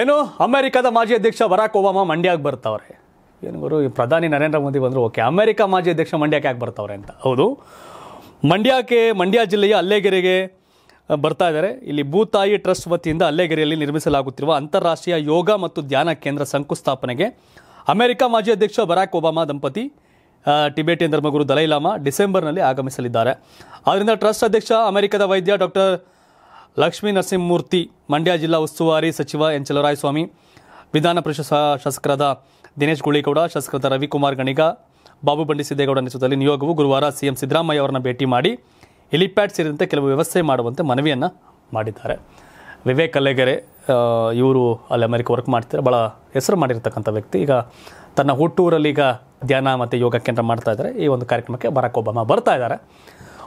ಏನು ಅಮೆರಿಕದ ಮಾಜಿ ಅಧ್ಯಕ್ಷ ಬರಾಕ್ ಒಬಾಮಾ ಮಂಡ್ಯಕ್ಕೆ ಬರ್ತಾವ್ರೆ ಏನು ಗುರು ಈ ಪ್ರಧಾನಿ ನರೇಂದ್ರ ಮೋದಿ ಬಂದರು ಓಕೆ ಅಮೆರಿಕ ಮಾಜಿ ಅಧ್ಯಕ್ಷ ಮಂಡ್ಯಕ್ಕೆ ಯಾಕೆ ಬರ್ತಾವ್ರೆ ಅಂತ ಹೌದು ಮಂಡ್ಯಕ್ಕೆ ಮಂಡ್ಯ ಜಿಲ್ಲೆಯ ಅಲ್ಲೇಗೆರೆಗೆ ಬರ್ತಾ ಇದ್ದಾರೆ ಇಲ್ಲಿ ಭೂತಾಯಿ ಟ್ರಸ್ಟ್ ವತಿಯಿಂದ ಅಲ್ಲೇಗೆರೆಯಲ್ಲಿ ನಿರ್ಮಿಸಲಾಗುತ್ತಿರುವ ಅಂತಾರಾಷ್ಟ್ರೀಯ ಯೋಗ ಮತ್ತು ಧ್ಯಾನ ಕೇಂದ್ರ ಶಂಕುಸ್ಥಾಪನೆಗೆ ಅಮೆರಿಕ ಮಾಜಿ ಅಧ್ಯಕ್ಷ ಬರಾಕ್ ಒಬಾಮಾ ದಂಪತಿ ಟಿಬೇಟಿಯನ್ ಧರ್ಮಗುರು ದಲೈಲಾಮಾ ಡಿಸೆಂಬರ್ನಲ್ಲಿ ಆಗಮಿಸಲಿದ್ದಾರೆ ಆದ್ದರಿಂದ ಟ್ರಸ್ಟ್ ಅಧ್ಯಕ್ಷ ಅಮೆರಿಕದ ವೈದ್ಯ ಡಾಕ್ಟರ್ ಲಕ್ಷ್ಮೀ ನರಸಿಂಹಮೂರ್ತಿ ಮಂಡ್ಯ ಜಿಲ್ಲಾ ಉಸ್ತುವಾರಿ ಸಚಿವ ಎನ್ ಚಲರಾಯಸ್ವಾಮಿ ವಿಧಾನ ಪರಿಷತ್ ಶಾಸಕರಾದ ದಿನೇಶ್ ಗುಳಿಗೌಡ ಶಾಸಕರಾದ ರವಿಕುಮಾರ್ ಗಣಿಗ ಬಾಬು ಬಂಡಿ ಸಿದ್ದೇಗೌಡ ನೇತೃತ್ವದಲ್ಲಿ ನಿಯೋಗವು ಗುರುವಾರ ಸಿಎಂ ಸಿದ್ದರಾಮಯ್ಯ ಅವರನ್ನು ಭೇಟಿ ಮಾಡಿ ಹೆಲಿಪ್ಯಾಡ್ ಸೇರಿದಂತೆ ಕೆಲವು ವ್ಯವಸ್ಥೆ ಮಾಡುವಂತೆ ಮನವಿಯನ್ನು ಮಾಡಿದ್ದಾರೆ ವಿವೇಕ್ ಅಲೆಗೆರೆ ಇವರು ಅಲ್ಲಿ ಅಮೆರಿಕ ವರ್ಕ್ ಮಾಡ್ತಿದ್ದಾರೆ ಭಾಳ ಹೆಸರು ಮಾಡಿರ್ತಕ್ಕಂಥ ವ್ಯಕ್ತಿ ಈಗ ತನ್ನ ಹುಟ್ಟೂರಲ್ಲಿ ಈಗ ಧ್ಯಾನ ಮತ್ತು ಯೋಗ ಕೇಂದ್ರ ಮಾಡ್ತಾ ಇದ್ದಾರೆ ಈ ಒಂದು ಕಾರ್ಯಕ್ರಮಕ್ಕೆ ಬರಾಕ್ ಒಬಾಮ ಬರ್ತಾ ಇದ್ದಾರೆ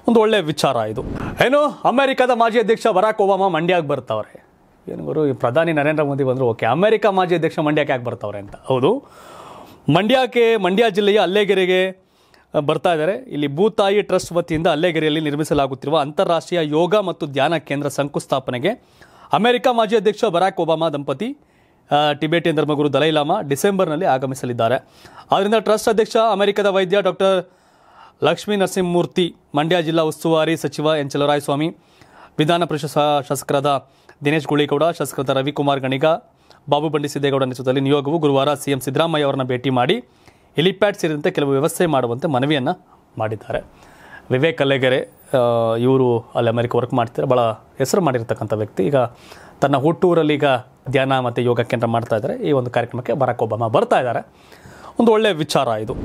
ಒಂದು ಒಳ್ಳೆ ವಿಚಾರ ಇದು ಏನು ಅಮೆರಿಕದ ಮಾಜಿ ಅಧ್ಯಕ್ಷ ಬರಾಕ್ ಒಬಾಮಾ ಮಂಡ್ಯಕ್ಕೆ ಬರ್ತಾವ್ರೆ ಏನು ಗುರು ಈ ಪ್ರಧಾನಿ ನರೇಂದ್ರ ಮೋದಿ ಬಂದರು ಓಕೆ ಅಮೆರಿಕ ಮಾಜಿ ಅಧ್ಯಕ್ಷ ಮಂಡ್ಯಕ್ಕೆ ಯಾಕೆ ಬರ್ತಾವ್ರೆ ಅಂತ ಹೌದು ಮಂಡ್ಯಕ್ಕೆ ಮಂಡ್ಯ ಜಿಲ್ಲೆಯ ಅಲ್ಲೇಗೆರೆಗೆ ಬರ್ತಾ ಇದ್ದಾರೆ ಇಲ್ಲಿ ಭೂತಾಯಿ ಟ್ರಸ್ಟ್ ವತಿಯಿಂದ ಅಲ್ಲೇಗೆರೆಯಲ್ಲಿ ನಿರ್ಮಿಸಲಾಗುತ್ತಿರುವ ಅಂತಾರಾಷ್ಟ್ರೀಯ ಯೋಗ ಮತ್ತು ಧ್ಯಾನ ಕೇಂದ್ರ ಶಂಕುಸ್ಥಾಪನೆಗೆ ಅಮೆರಿಕ ಮಾಜಿ ಅಧ್ಯಕ್ಷ ಬರಾಕ್ ಒಬಾಮಾ ದಂಪತಿ ಟಿಬೇಟಿಯನ್ ಧರ್ಮಗುರು ದಲೈಲಾಮಾ ಡಿಸೆಂಬರ್ನಲ್ಲಿ ಆಗಮಿಸಲಿದ್ದಾರೆ ಆದ್ದರಿಂದ ಟ್ರಸ್ಟ್ ಅಧ್ಯಕ್ಷ ಅಮೆರಿಕದ ವೈದ್ಯ ಡಾಕ್ಟರ್ ಲಕ್ಷ್ಮೀ ನರಸಿಂಹಮೂರ್ತಿ ಮಂಡ್ಯ ಜಿಲ್ಲಾ ಉಸ್ತುವಾರಿ ಸಚಿವ ಎನ್ ಚಲರಾಯಸ್ವಾಮಿ ವಿಧಾನ ಪರಿಷತ್ ಶಾಸಕರಾದ ದಿನೇಶ್ ಗುಳಿಗೌಡ ಶಾಸಕರಾದ ರವಿಕುಮಾರ್ ಗಣಿಗ ಬಾಬು ಸಿದ್ದೇಗೌಡ ನೇತೃತ್ವದಲ್ಲಿ ನಿಯೋಗವು ಗುರುವಾರ ಸಿಎಂ ಸಿದ್ದರಾಮಯ್ಯ ಅವರನ್ನ ಭೇಟಿ ಮಾಡಿ ಹೆಲಿಪ್ಯಾಡ್ ಸೇರಿದಂತೆ ಕೆಲವು ವ್ಯವಸ್ಥೆ ಮಾಡುವಂತೆ ಮನವಿಯನ್ನು ಮಾಡಿದ್ದಾರೆ ವಿವೇಕ್ ಅಲೆಗೆರೆ ಇವರು ಅಲ್ಲಿ ಅಮೆರಿಕ ವರ್ಕ್ ಮಾಡ್ತಾರೆ ಭಾಳ ಹೆಸರು ಮಾಡಿರ್ತಕ್ಕಂಥ ವ್ಯಕ್ತಿ ಈಗ ತನ್ನ ಹುಟ್ಟೂರಲ್ಲಿ ಈಗ ಧ್ಯಾನ ಮತ್ತು ಯೋಗ ಕೇಂದ್ರ ಮಾಡ್ತಾ ಇದ್ದಾರೆ ಈ ಒಂದು ಕಾರ್ಯಕ್ರಮಕ್ಕೆ ಬರಾಕ್ ಒಬಾಮ ಬರ್ತಾ ಇದ್ದಾರೆ ಒಂದು ಒಳ್ಳೆಯ ವಿಚಾರ ಇದು